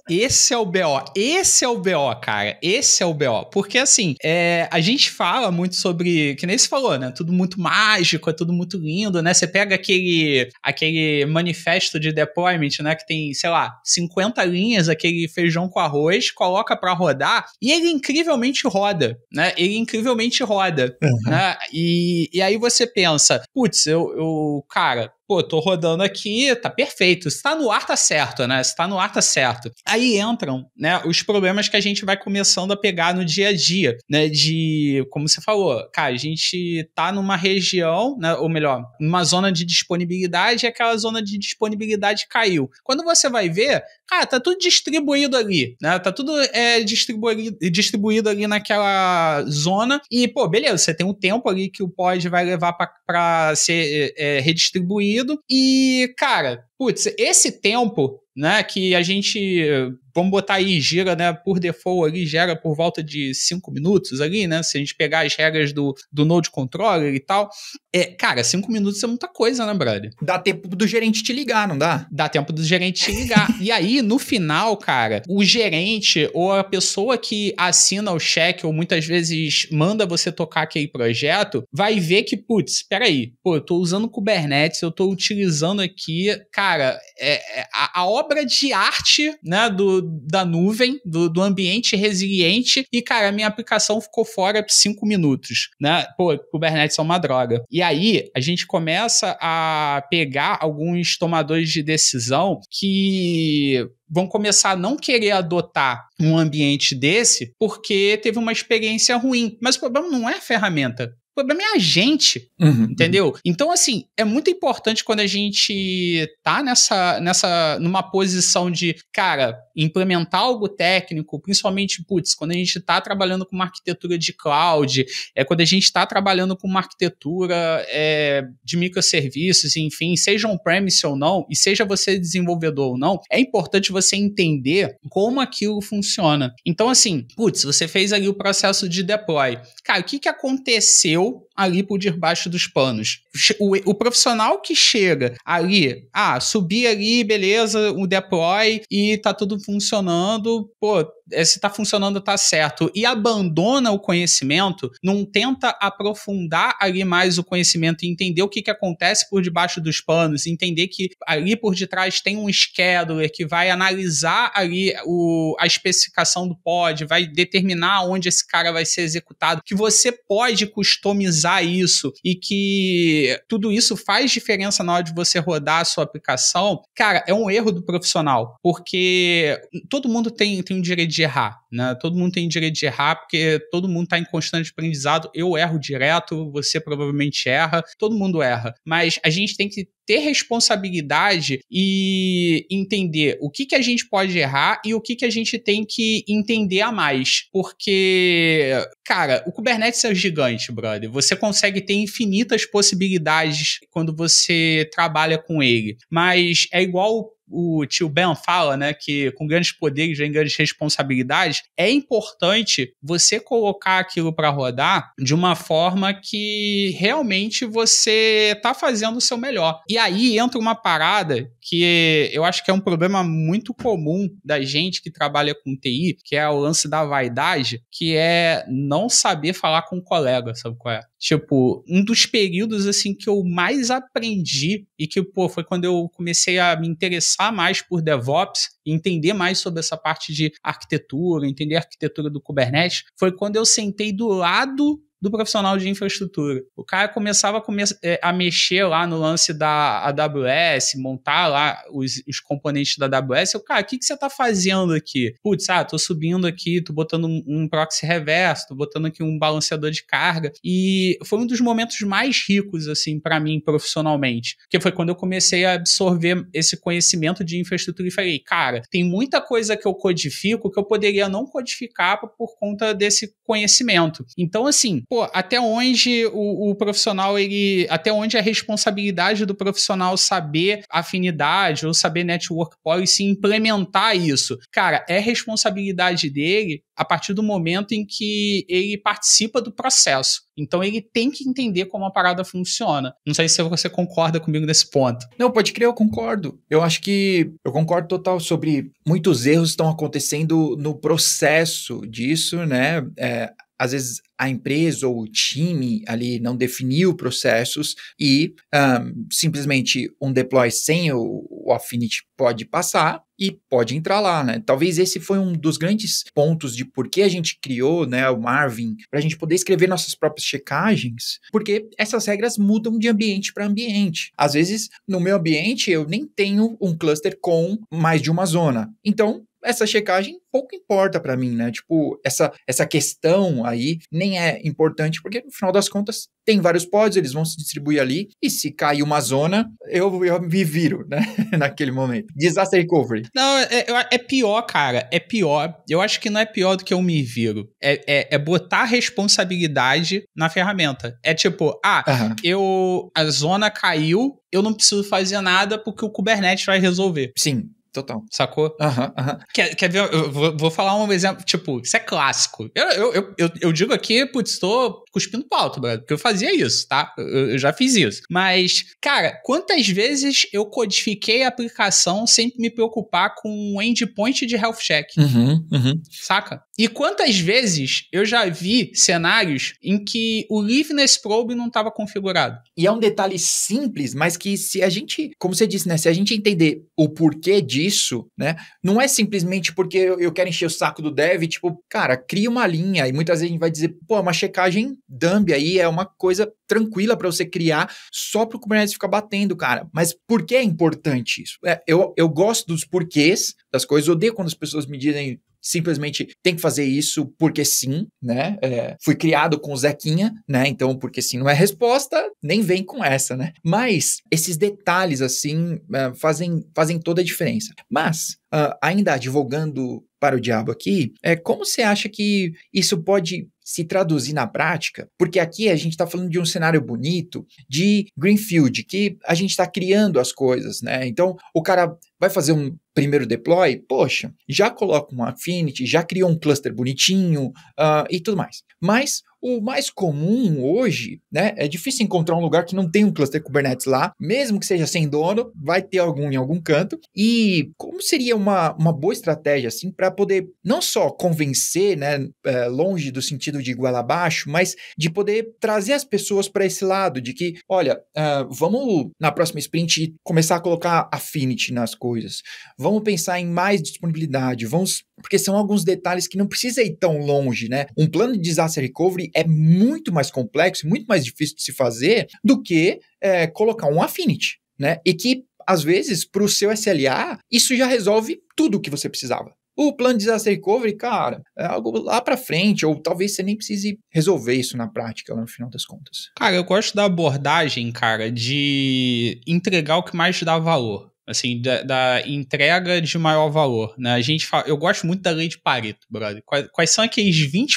Speaker 2: Esse é o BO, esse é o BO, cara. Esse é o BO. Porque assim, é, a gente fala muito sobre. Que nem se falou, né? Tudo muito mágico, é tudo muito lindo, né? Você pega aquele, aquele manifesto de deployment, né? Que tem, sei lá, 50 linhas, aquele feijão com arroz, coloca para rodar e ele incrivelmente roda, né? Ele incrivelmente roda, uhum. né? E, e aí você pensa, putz, eu, eu, cara, pô, tô rodando aqui, tá perfeito. Se tá no ar, tá certo, né? Se tá no ar, tá certo. Aí entram, né, os problemas que a gente vai começando a pegar no dia a dia, né? De, como você falou, cara, a gente tá numa região, né, ou melhor, numa zona de disponibilidade e aquela zona de disponibilidade caiu. Quando você vai ver, Cara, tá tudo distribuído ali, né? Tá tudo é, distribuído, distribuído ali naquela zona. E, pô, beleza, você tem um tempo ali que o pod vai levar para ser é, é, redistribuído. E, cara, putz, esse tempo né, que a gente vamos botar aí, gira, né, por default ali, gera por volta de 5 minutos ali, né, se a gente pegar as regras do, do Node Controller e tal. É, cara, 5 minutos é muita coisa, né, brother? Dá tempo do gerente te ligar, não dá? Dá tempo do gerente te ligar. e aí, no final, cara, o gerente ou a pessoa que assina o cheque ou muitas vezes manda você tocar aquele projeto, vai ver que, putz, peraí, pô, eu tô usando Kubernetes, eu tô utilizando aqui, cara, é, é a, a obra de arte, né, do, da nuvem, do, do ambiente resiliente, e, cara, a minha aplicação ficou fora por cinco minutos, né? Pô, Kubernetes é uma droga. E aí, a gente começa a pegar alguns tomadores de decisão que vão começar a não querer adotar um ambiente desse porque teve uma experiência ruim. Mas o problema não é a ferramenta. O problema é a gente, uhum, uhum. entendeu? Uhum. Então, assim, é muito importante quando a gente tá nessa, nessa, numa posição de, cara, implementar algo técnico, principalmente, putz, quando a gente está trabalhando com uma arquitetura de cloud, é quando a gente está trabalhando com uma arquitetura é, de microserviços, enfim, seja on-premise ou não, e seja você desenvolvedor ou não, é importante você entender como aquilo funciona. Então, assim, putz, você fez ali o processo de deploy. Cara, o que, que aconteceu ali por debaixo dos panos? O, o profissional que chega ali, ah, subir ali, beleza, o deploy e tá tudo funcionando, pô, é, se está funcionando está certo e abandona o conhecimento, não tenta aprofundar ali mais o conhecimento e entender o que, que acontece por debaixo dos panos, entender que ali por detrás tem um scheduler que vai analisar ali o, a especificação do pod, vai determinar onde esse cara vai ser executado, que você pode customizar isso e que tudo isso faz diferença na hora de você rodar a sua aplicação, cara, é um erro do profissional, porque todo mundo tem, tem um direito de errar, né? Todo mundo tem direito de errar, porque todo mundo está em constante aprendizado. Eu erro direto, você provavelmente erra, todo mundo erra. Mas a gente tem que ter responsabilidade e entender o que, que a gente pode errar e o que, que a gente tem que entender a mais. Porque, cara, o Kubernetes é gigante, brother. Você consegue ter infinitas possibilidades quando você trabalha com ele. Mas é igual o tio Ben fala, né, que com grandes poderes vem grandes responsabilidades, é importante você colocar aquilo para rodar de uma forma que realmente você tá fazendo o seu melhor. E aí entra uma parada que eu acho que é um problema muito comum da gente que trabalha com TI, que é o lance da vaidade, que é não saber falar com o colega, sabe qual é? Tipo, um dos períodos assim que eu mais aprendi e que, pô, foi quando eu comecei a me interessar mais por DevOps, entender mais sobre essa parte de arquitetura, entender a arquitetura do Kubernetes, foi quando eu sentei do lado do profissional de infraestrutura. O cara começava a, come é, a mexer lá no lance da AWS, montar lá os, os componentes da AWS. O cara, o que, que você está fazendo aqui? Putz, ah, tô subindo aqui, tô botando um, proxy reverso, tô botando aqui um balanceador de carga. E foi um dos momentos mais ricos, assim, para mim, profissionalmente. Porque foi quando eu comecei a absorver esse conhecimento de infraestrutura e falei, cara, tem muita coisa que eu codifico que eu poderia não codificar por conta desse conhecimento. Então, assim, pô, até onde o, o, profissional, ele. Até onde a responsabilidade do profissional saber afinidade ou saber network policy implementar isso. Cara, é responsabilidade dele a partir do momento em que ele participa do processo. Então ele tem que entender como a parada funciona. Não sei se você concorda comigo nesse ponto. Não, pode crer, eu
Speaker 1: concordo. Eu acho que eu concordo total sobre muitos erros estão acontecendo no processo disso, né? É, às vezes a empresa ou o time ali não definiu processos e um, simplesmente um deploy sem o, o Affinity pode passar e pode entrar lá, né? Talvez esse foi um dos grandes pontos de por que a gente criou, né, o Marvin, para a gente poder escrever nossas próprias checagens, porque essas regras mudam de ambiente para ambiente. Às vezes, no meu ambiente, eu nem tenho um cluster com mais de uma zona. Então, essa checagem pouco importa para mim, né? Tipo, essa, essa questão aí nem é importante, porque no final das contas tem vários pods, eles vão se distribuir ali, e se cair uma zona, eu, eu me viro, né? Naquele momento. Disaster recovery.
Speaker 2: Não, é, é, pior, cara. É pior. Eu acho que não é pior do que eu me viro. É, é, é botar responsabilidade na ferramenta. É tipo, ah, uhum. eu. A zona caiu, eu não preciso fazer nada porque o Kubernetes vai resolver. Sim total. Sacou? Aham, aham. Quer, quer ver? Eu vou, vou falar um exemplo, tipo, isso é clássico. Eu, eu, eu, eu digo aqui, putz, estou cuspindo pauta, brother, porque eu fazia isso, tá? Eu, já fiz isso. Mas, cara, quantas vezes eu codifiquei a aplicação sem me preocupar com um endpoint de health check? Uhum, uhum. Saca? E quantas vezes eu já vi cenários em que o liveness probe não estava configurado? E é um detalhe simples, mas que se a gente, como você disse, né, se a
Speaker 1: gente entender o porquê disso, né, não é simplesmente porque eu, eu quero encher o saco do dev, tipo, cara, cria uma linha e muitas vezes a gente vai dizer, pô, é uma checagem dump aí é uma coisa tranquila para você criar só para o Kubernetes ficar batendo, cara. Mas por que é importante isso? É, eu, eu gosto dos porquês das coisas, odeio quando as pessoas me dizem simplesmente tem que fazer isso porque sim, né? É, fui criado com o Zequinha, né? Então, porque sim não é resposta, nem vem com essa, né? Mas esses detalhes, assim, é, fazem, fazem toda a diferença. Mas, uh, ainda advogando para o diabo aqui, é, como você acha que isso pode se traduzir na prática, porque aqui a gente está falando de um cenário bonito de Greenfield, que a gente está criando as coisas, né? Então, o cara vai fazer um primeiro deploy, poxa, já coloca um Affinity, já criou um cluster bonitinho uh, e tudo mais. Mas o mais comum hoje, né? É difícil encontrar um lugar que não tem um cluster Kubernetes lá, mesmo que seja sem dono, vai ter algum em algum canto. E como seria uma, uma boa estratégia, assim, para poder não só convencer, né, é, longe do sentido de igual abaixo, mas de poder trazer as pessoas para esse lado, de que, olha, uh, vamos na próxima sprint começar a colocar affinity nas coisas, vamos pensar em mais disponibilidade, vamos. Porque são alguns detalhes que não precisa ir tão longe, né? Um plano de disaster recovery é muito mais complexo, muito mais difícil de se fazer do que é, colocar um Affinity, né? E que, às vezes, para o seu SLA, isso já resolve tudo o que você precisava. O plano de disaster recovery, cara, é algo lá para frente, ou talvez você nem precise resolver isso na prática, no final das contas.
Speaker 2: Cara, eu gosto da abordagem, cara, de entregar o que mais te dá valor assim, da, da, entrega de maior valor, né? A gente fala, eu gosto muito da lei de Pareto, brother. Quais, quais são aqueles 20%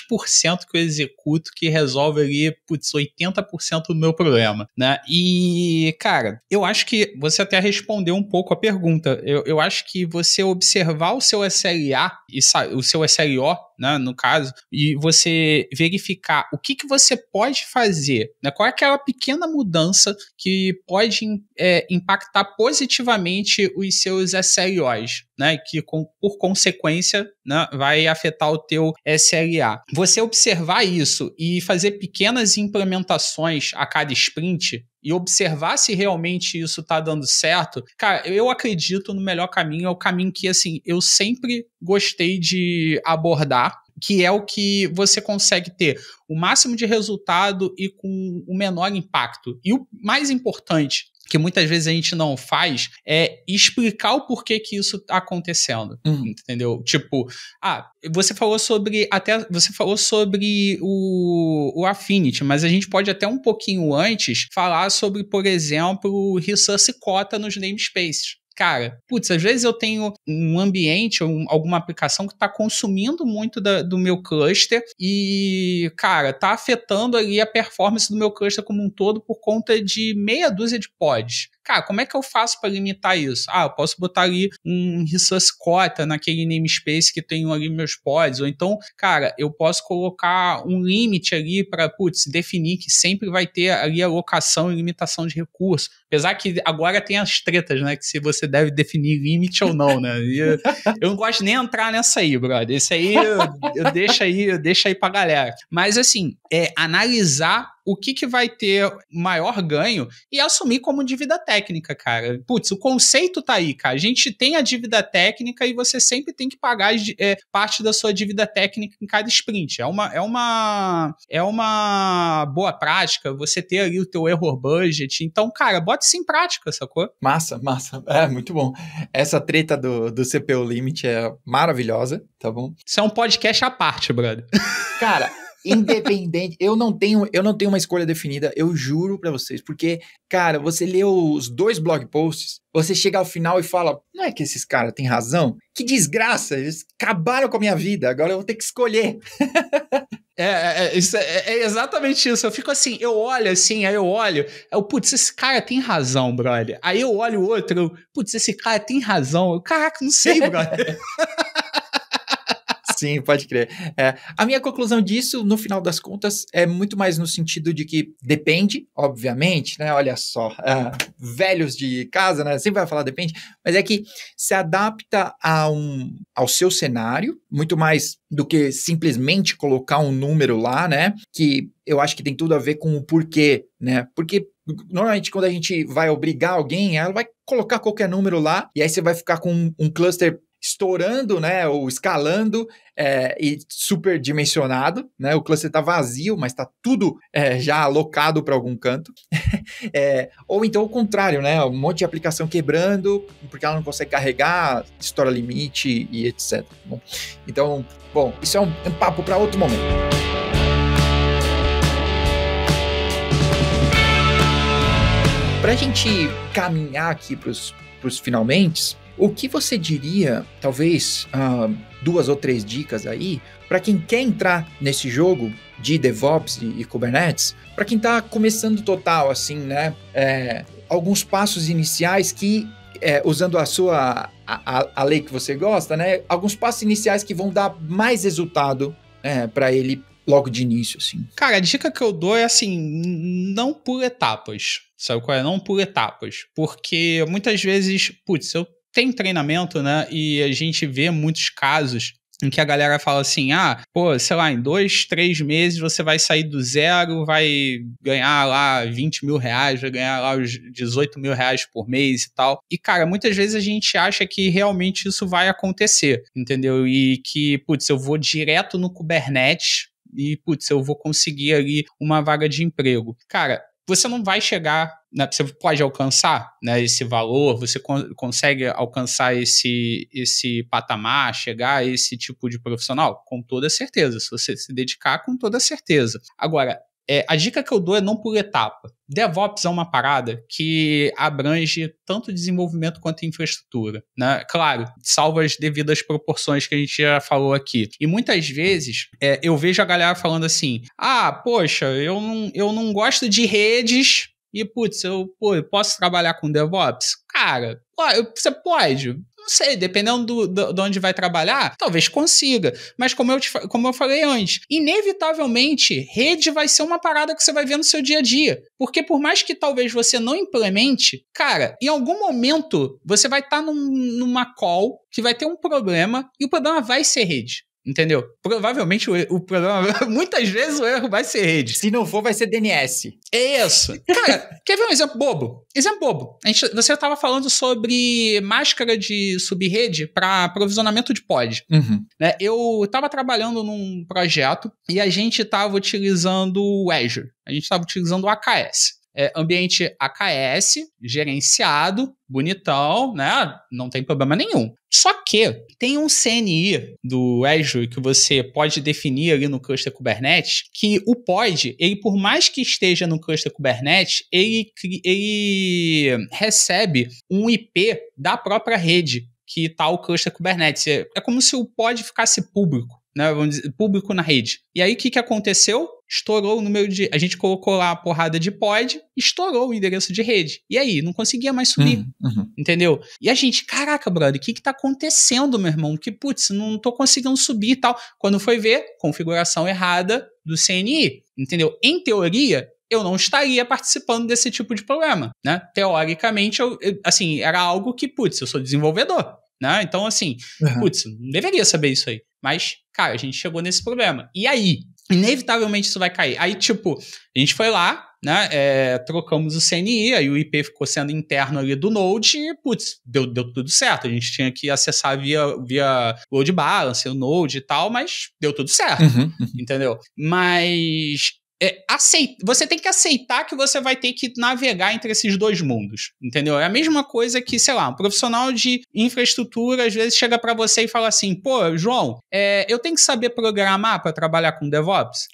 Speaker 2: que eu executo que resolve ali, putz, 80% do meu problema, né? E, cara, eu acho que você até respondeu um pouco a pergunta. Eu, eu acho que você observar o seu SLA e o seu SLO né, no caso, e você verificar o que, que você pode fazer, né, qual é aquela pequena mudança que pode é, impactar positivamente principalmente os seus SLOs, né, que com, por consequência né, vai afetar o teu SLA. Você observar isso e fazer pequenas implementações a cada sprint e observar se realmente isso está dando certo, cara, eu acredito no melhor caminho, é o caminho que, assim, eu sempre gostei de abordar, que é o que você consegue ter o máximo de resultado e com o menor impacto. E o mais importante, que muitas vezes a gente não faz, é explicar o porquê que isso está acontecendo, uhum. entendeu? Tipo, ah, você falou sobre até você falou sobre o, o Affinity, mas a gente pode até um pouquinho antes falar sobre, por exemplo, resource cota nos namespaces cara, putz, às vezes eu tenho um ambiente, um, alguma aplicação que está consumindo muito da, do meu cluster e, cara, tá afetando ali a performance do meu cluster como um todo por conta de meia dúzia de pods. Cara, como é que eu faço para limitar isso? Ah, eu posso botar ali um resource cota naquele namespace que tenho ali meus pods, ou então, cara, eu posso colocar um limite ali para, putz, definir que sempre vai ter ali alocação e limitação de recurso, Apesar que agora tem as tretas, né, que se você deve definir limite ou não, né? Eu, eu não gosto nem entrar nessa aí, brother. Esse aí eu, eu deixo aí, eu deixo aí para galera. Mas assim, é analisar o que, que vai ter maior ganho e assumir como dívida técnica, cara. Putz, o conceito tá aí, cara. A gente tem a dívida técnica e você sempre tem que pagar é, parte da sua dívida técnica em cada sprint. É uma, é uma, é uma boa prática você ter ali o teu error budget. Então, cara, bota isso em prática, sacou? Massa, massa. É,
Speaker 1: muito bom. Essa treta do, do CPU Limit é maravilhosa, tá bom? Isso é um podcast à parte, brother. Cara, Independente, eu não tenho, eu não tenho uma escolha definida, eu juro para vocês, porque, cara, você lê os dois blog posts, você chega ao final e fala: "Não é que esses caras têm razão? Que desgraça, eles acabaram com a minha vida, agora eu vou ter que escolher".
Speaker 2: É, é, é, é, é, exatamente isso. Eu fico assim, eu olho assim, aí eu olho, eu, putz, esse cara tem razão, brother. Aí eu olho o outro, putz, esse cara tem razão. Caraca, não sei, brother. Sim, pode
Speaker 1: crer. É, a minha conclusão disso, no final das contas, é muito mais no sentido de que depende, obviamente, né? Olha só, ah, velhos de casa, né? Sempre vai falar depende, mas é que se adapta a um, ao seu cenário, muito mais do que simplesmente colocar um número lá, né? Que eu acho que tem tudo a ver com o porquê, né? Porque normalmente quando a gente vai obrigar alguém, ela vai colocar qualquer número lá e aí você vai ficar com um, um cluster estourando, né, ou escalando é, e superdimensionado, né? O cluster está vazio, mas está tudo é, já alocado para algum canto. é, ou então o contrário, né? Um monte de aplicação quebrando porque ela não consegue carregar, estoura limite e etc. Bom, né. então, bom, isso é um, um papo para outro momento. Para a gente caminhar aqui para os finalmente, o que você diria, talvez uh, duas ou três dicas aí, para quem quer entrar nesse jogo de DevOps e, e Kubernetes, para quem está começando total, assim, né? É, alguns passos iniciais que, é, usando a sua a, a, lei que você gosta, né? Alguns passos iniciais que vão dar mais
Speaker 2: resultado é, para ele logo de início, assim. Cara, a dica que eu dou é assim, não por etapas. Sabe qual é? Não por etapas. Porque muitas vezes, putz, eu tem treinamento, né? E a gente vê muitos casos em que a galera fala assim: ah, pô, sei lá, em dois, três meses você vai sair do zero, vai ganhar lá 20 mil reais, vai ganhar lá os 18 mil reais por mês e tal. E, cara, muitas vezes a gente acha que realmente isso vai acontecer, entendeu? E que, putz, eu vou direto no Kubernetes. E, putz, eu vou conseguir ali uma vaga de emprego. Cara, você não vai chegar, né, você pode alcançar né, esse valor, você con consegue alcançar esse, esse patamar, chegar a esse tipo de profissional? Com toda certeza, se você se dedicar, com toda certeza. Agora, é, a dica que eu dou é não por etapa. DevOps é uma parada que abrange tanto desenvolvimento quanto infraestrutura, né? Claro, salvo as devidas proporções que a gente já falou aqui. E muitas vezes é, eu vejo a galera falando assim: ah, poxa, eu não, eu não gosto de redes. E, putz, eu, pô, eu posso trabalhar com DevOps? Cara, você pode. Não sei, dependendo do, de onde vai trabalhar, talvez consiga. Mas como eu, te, como eu falei antes, inevitavelmente, rede vai ser uma parada que você vai ver no seu dia a dia. Porque por mais que talvez você não implemente, cara, em algum momento você vai estar tá num, numa call que vai ter um problema e o problema vai ser rede. Entendeu? Provavelmente o, o problema. Muitas vezes o erro vai ser rede. Se não for, vai ser DNS. Isso. Cara, quer ver um exemplo bobo? Exemplo bobo. A gente, você estava falando sobre máscara de subrede para provisionamento de pod. Uhum. Né? Eu estava trabalhando num projeto e a gente estava utilizando o Azure. A gente estava utilizando o AKS é, ambiente AKS, gerenciado, bonitão, né? Não tem problema nenhum. Só que tem um CNI do Azure que você pode definir ali no cluster Kubernetes, que o pod, ele por mais que esteja no cluster Kubernetes, ele, ele recebe um IP da própria rede que está o cluster Kubernetes. É, é como se o pod ficasse público né, vamos dizer, público na rede. E aí o que, que aconteceu? Estourou o número de. A gente colocou lá a porrada de pod, estourou o endereço de rede. E aí, não conseguia mais subir. Uhum, uhum. Entendeu? E a gente, caraca, brother, o que, que tá acontecendo, meu irmão? Que putz, não tô conseguindo subir e tal. Quando foi ver, configuração errada do CNI. Entendeu? Em teoria, eu não estaria participando desse tipo de problema, né? Teoricamente, eu, assim, era algo que, putz, eu sou desenvolvedor, né? Então, assim, uhum. putz, não deveria saber isso aí. Mas, cara, a gente chegou nesse problema. E aí? Inevitavelmente isso vai cair. Aí, tipo, a gente foi lá, né? É, trocamos o CNI, aí o IP ficou sendo interno ali do Node e, putz, deu, deu tudo certo. A gente tinha que acessar via, via load balance, o Node e tal, mas deu tudo certo, uhum, uhum. entendeu? Mas é, você tem que aceitar que você vai ter que navegar entre esses dois mundos, entendeu? É a mesma coisa que, sei lá, um profissional de infraestrutura às vezes chega para você e fala assim, pô, João, é, eu tenho que saber programar para trabalhar com DevOps?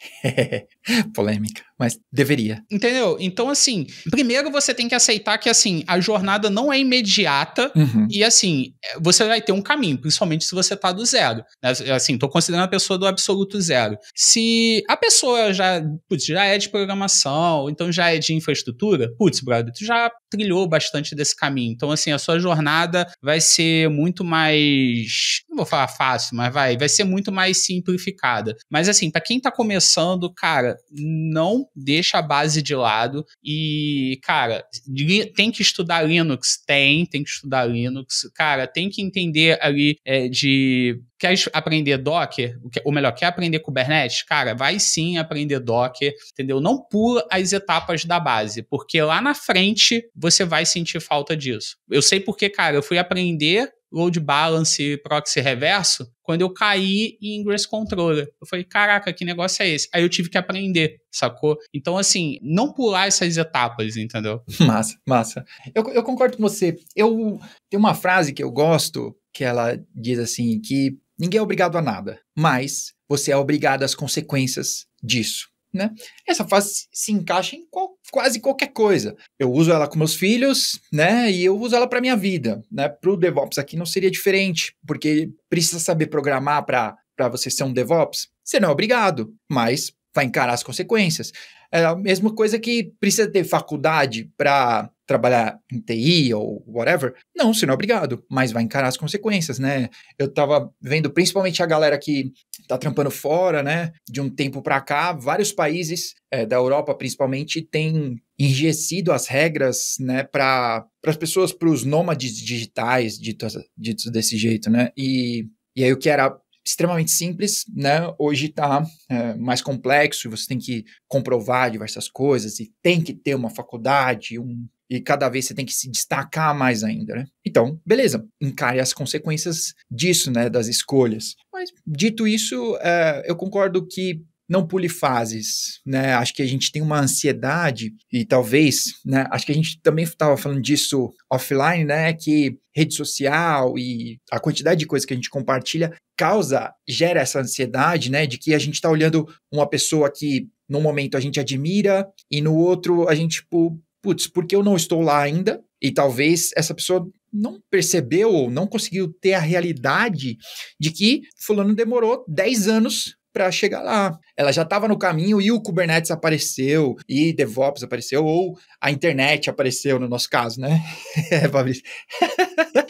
Speaker 1: Polêmica mas deveria.
Speaker 2: Entendeu? Então, assim, primeiro você tem que aceitar que, assim, a jornada não é imediata uhum. e, assim, você vai ter um caminho, principalmente se você tá do zero. Né? Assim, tô considerando a pessoa do absoluto zero. Se a pessoa já, putz, já é de programação, então já é de infraestrutura, putz, brother, tu já trilhou bastante desse caminho. Então, assim, a sua jornada vai ser muito mais, não vou falar fácil, mas vai, vai ser muito mais simplificada. Mas, assim, para quem tá começando, cara, não deixa a base de lado e, cara, tem que estudar Linux? Tem, tem que estudar Linux. Cara, tem que entender ali é, de quer aprender Docker, ou melhor, quer aprender Kubernetes, cara, vai sim aprender Docker, entendeu? Não pula as etapas da base, porque lá na frente você vai sentir falta disso. Eu sei porque, cara, eu fui aprender load balance, proxy reverso, quando eu caí em ingress controller. Eu falei, caraca, que negócio é esse? Aí eu tive que aprender, sacou? Então, assim, não pular essas etapas, entendeu?
Speaker 1: Massa, massa.
Speaker 2: Eu, eu concordo com você. Eu tem uma
Speaker 1: frase que eu gosto, que ela diz assim, que ninguém é obrigado a nada, mas você é obrigado às consequências disso. Né? Essa frase se encaixa em qual, quase qualquer coisa. Eu uso ela com meus filhos, né? E eu uso ela para minha vida, né? Para o DevOps aqui não seria diferente, porque precisa saber programar para você ser um DevOps. Você não é obrigado, mas vai encarar as consequências. É a mesma coisa que precisa ter faculdade para trabalhar em TI ou whatever. Não, senão é obrigado, mas vai encarar as consequências, né? Eu tava vendo principalmente a galera que tá trampando fora, né? De um tempo para cá, vários países é, da Europa principalmente têm enrijecido as regras, né, para as pessoas, para os nômades digitais, ditos, ditos desse jeito, né? E, e aí o que era extremamente simples, né? Hoje está é, eh, mais complexo e você tem que comprovar diversas coisas e tem que ter uma faculdade, um e cada vez você tem que se destacar mais ainda, né? Então, beleza, encare as consequências disso, né, das escolhas. Mas, dito isso, é, eu concordo que não pule fases, né? Acho que a gente tem uma ansiedade e talvez, né? Acho que a gente também estava falando disso offline, né? Que rede social e a quantidade de coisas que a gente compartilha causa, gera essa ansiedade, né? De que a gente está olhando uma pessoa que num momento a gente admira e no outro a gente tipo, putz, porque eu não estou lá ainda, e talvez essa pessoa não percebeu ou não conseguiu ter a realidade de que fulano demorou 10 anos para chegar lá. Ela já estava no caminho e o Kubernetes apareceu, e DevOps apareceu,
Speaker 2: ou a internet apareceu no nosso caso, né?
Speaker 1: é, Fabrício.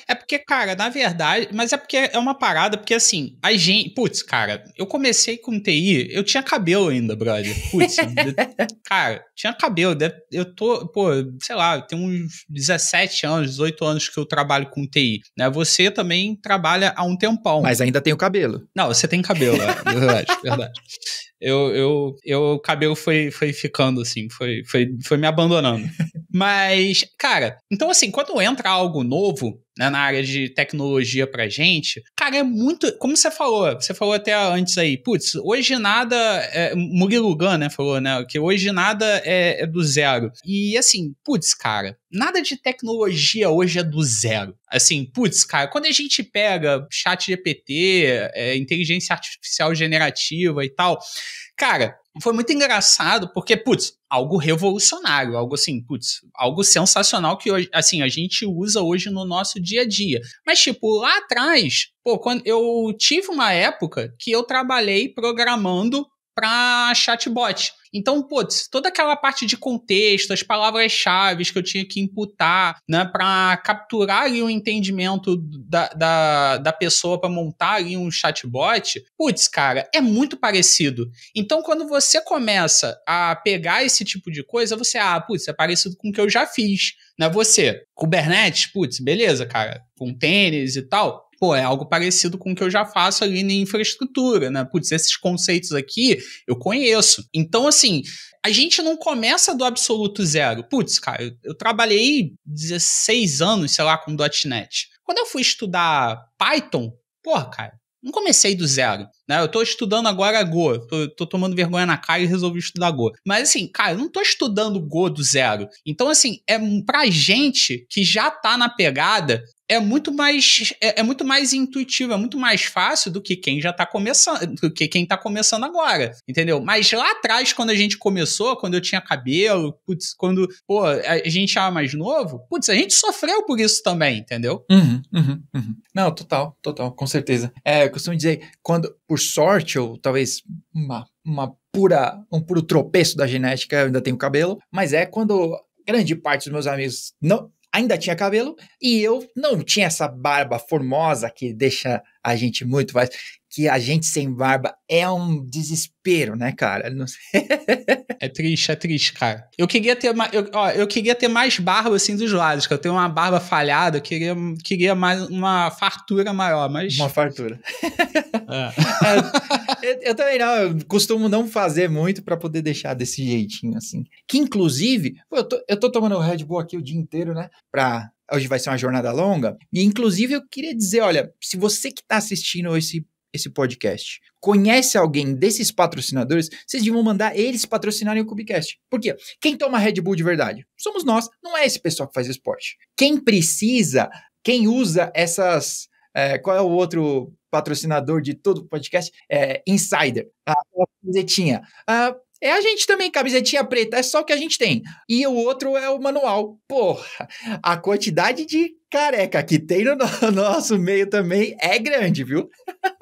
Speaker 2: é porque, cara, na verdade, mas é porque é uma parada, porque assim, a gente. Putz, cara, eu comecei com TI, eu tinha cabelo ainda, brother. Putz, cara, tinha cabelo. Eu tô, pô, sei lá, tem uns 17 anos, 18 anos que eu trabalho com TI. Né? Você também trabalha há um tempão. Mas ainda tem o cabelo. Não, você tem cabelo, é, é verdade. verdade. eu, eu, eu o cabelo foi, foi ficando assim, foi, foi, foi me abandonando. Mas, cara, então assim, quando entra algo novo né, na área de tecnologia pra gente, cara, é muito. Como você falou, você falou até antes aí, putz, hoje nada. É, Murilo Gun, né, falou, né, que hoje nada é, é do zero. E assim, putz, cara, nada de tecnologia hoje é do zero. Assim, putz, cara, quando a gente pega chat GPT, é, inteligência artificial generativa e tal, Cara, foi muito engraçado porque, putz, algo revolucionário, algo assim, putz, algo sensacional que assim, a gente usa hoje no nosso dia a dia. Mas, tipo, lá atrás, pô, quando eu tive uma época que eu trabalhei programando para chatbot. Então, putz, toda aquela parte de contexto, as palavras-chave que eu tinha que imputar, né, para capturar ali o entendimento da, da, da pessoa para montar ali um chatbot, putz, cara, é muito parecido. Então, quando você começa a pegar esse tipo de coisa, você, ah, putz, é parecido com o que eu já fiz. Né? Você, Kubernetes, putz, beleza, cara, com tênis e tal, pô, é algo parecido com o que eu já faço ali na infraestrutura, né? Putz, esses conceitos aqui eu conheço. Então, assim, a gente não começa do absoluto zero. Putz, cara, eu, trabalhei 16 anos, sei lá, com .NET. Quando eu fui estudar Python, porra, cara, não comecei do zero. Né? Eu tô estudando agora Go, tô, tô, tomando vergonha na cara e resolvi estudar Go. Mas assim, cara, eu não tô estudando Go do zero. Então, assim, é pra gente que já tá na pegada, é muito mais é, é, muito mais intuitivo, é muito mais fácil do que quem já tá começando, do que quem tá começando agora, entendeu? Mas lá atrás, quando a gente começou, quando eu tinha cabelo, putz, quando pô, a gente era mais novo, putz, a gente sofreu por isso também, entendeu? Uhum,
Speaker 1: uhum, uhum. Não, total, total, com certeza. É, eu costumo dizer, quando, por sorte, ou talvez uma, uma pura, um puro tropeço da genética, eu ainda tenho cabelo, mas é quando grande parte dos meus amigos não ainda tinha cabelo e eu não tinha essa barba formosa que deixa a gente muito mais que a gente sem barba é
Speaker 2: um desespero, né, cara? é triste, é triste, cara. Eu queria ter mais, eu, ó, eu queria ter mais barba assim dos lados, que eu tenho uma barba falhada, eu queria, queria mais uma fartura maior, mas uma fartura. é. é eu, eu,
Speaker 1: também não, eu costumo não fazer muito para poder deixar desse jeitinho assim. Que inclusive, pô, eu tô, eu tô tomando Red Bull aqui o dia inteiro, né, para hoje vai ser uma jornada longa. E, inclusive, eu queria dizer: olha, se você que está assistindo esse esse podcast, conhece alguém desses patrocinadores, vocês deviam mandar eles patrocinarem o Cubicast. Por quê? Quem toma Red Bull de verdade? Somos nós, não é esse pessoal que faz esporte. Quem precisa, quem usa essas. É, qual é o outro patrocinador de todo podcast? É, Insider, ah, é a camisetinha. A, ah, é a gente também, camisetinha preta, é só o que a gente tem. E o outro é o manual. Porra, a quantidade de careca que tem no nosso meio também é grande, viu?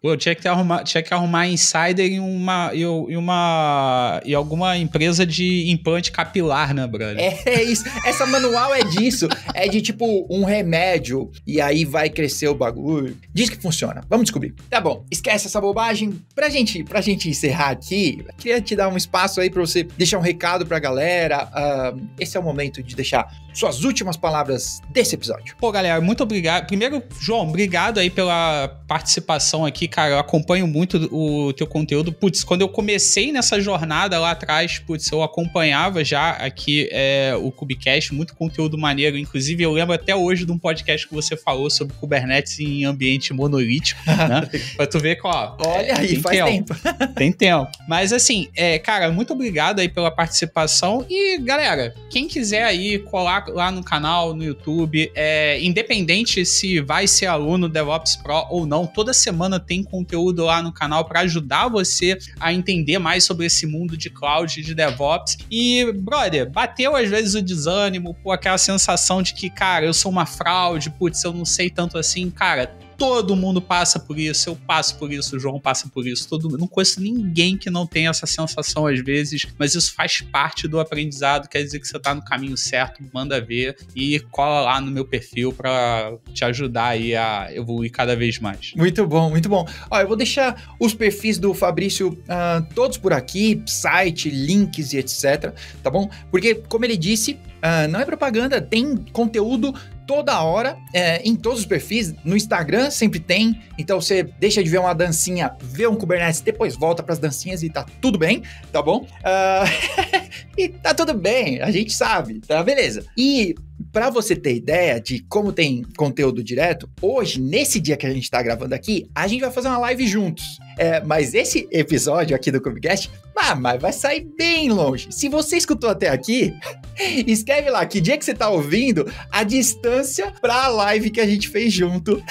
Speaker 2: Pô, eu tinha que arrumar, tinha que arrumar insider em uma, em uma, em alguma empresa de implante capilar, né, brother? É, é, isso. Essa manual é disso. É de tipo um remédio e
Speaker 1: aí vai crescer o bagulho. Diz que funciona. Vamos descobrir. Tá bom. Esquece essa bobagem. Pra gente, pra gente encerrar aqui, queria te dar um espaço aí para você deixar um recado pra galera. Uh, esse é o momento de deixar suas últimas palavras desse episódio.
Speaker 2: Pô, galera, muito obrigado. Primeiro, João, obrigado aí pela participação aqui cara, eu acompanho muito o teu conteúdo. Putz, quando eu comecei nessa jornada lá atrás, putz, eu acompanhava já aqui é, o Kubecast, muito conteúdo maneiro. Inclusive, eu lembro até hoje de um podcast que você falou sobre Kubernetes em ambiente monolítico, né? pra tu ver que, ó. Olha é, aí, tem faz tempo. tempo. tem tempo. Mas assim, é, cara, muito obrigado aí pela participação. E, galera, quem quiser aí colar lá no canal, no YouTube, é, independente se vai ser aluno DevOps Pro ou não, toda semana tem tem conteúdo lá no canal para ajudar você a entender mais sobre esse mundo de cloud e de DevOps. E, brother, bateu às vezes o desânimo, pô, aquela sensação de que, cara, eu sou uma fraude, putz, eu não sei tanto assim. Cara, Todo mundo passa por isso, eu passo por isso, o João passa por isso, todo mundo. Não conheço ninguém que não tenha essa sensação às vezes, mas isso faz parte do aprendizado, quer dizer que você tá no caminho certo, manda ver e cola lá no meu perfil para te ajudar aí a evoluir cada vez mais.
Speaker 1: Muito bom, muito bom. Ó, eu vou deixar os perfis do Fabrício uh, todos por aqui, site, links e etc, tá bom? Porque, como ele disse, uh, não é propaganda, tem conteúdo toda hora, é, em todos os perfis, no Instagram sempre tem, então você deixa de ver uma dancinha, vê um Kubernetes, depois volta para as dancinhas e tá tudo bem, tá bom? Uh, e tá tudo bem, a gente sabe, tá beleza. E para você ter ideia de como tem conteúdo direto, hoje, nesse dia que a gente está gravando aqui, a gente vai fazer uma live juntos. É, mas esse episódio aqui do Cubicast, ah, mas vai sair bem longe. Se você escutou até aqui, escreve lá que dia que você está ouvindo a distância para a live que a gente fez junto.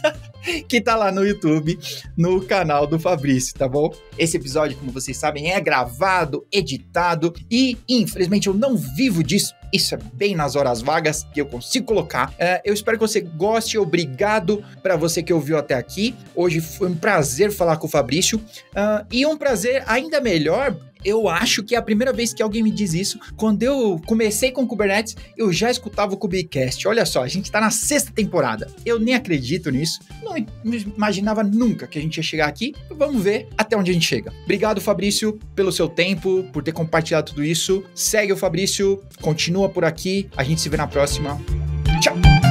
Speaker 1: que tá lá no YouTube, no canal do Fabrício, tá bom? Esse episódio, como vocês sabem, é gravado, editado e, infelizmente, eu não vivo disso. Isso é bem nas horas vagas que eu consigo colocar. É, eu espero que você goste. Obrigado para você que ouviu até aqui. Hoje foi um prazer falar com o Fabrício. Uh, e um prazer ainda melhor eu acho que é a primeira vez que alguém me diz isso. Quando eu comecei com o Kubernetes, eu já escutava o Kubecast. Olha só, a gente está na sexta temporada. Eu nem acredito nisso. Não imaginava nunca que a gente ia chegar aqui. Vamos ver até onde a gente chega. Obrigado, Fabrício, pelo seu tempo, por ter compartilhado tudo isso. Segue o Fabrício, continua por aqui. A gente se vê na próxima. Tchau!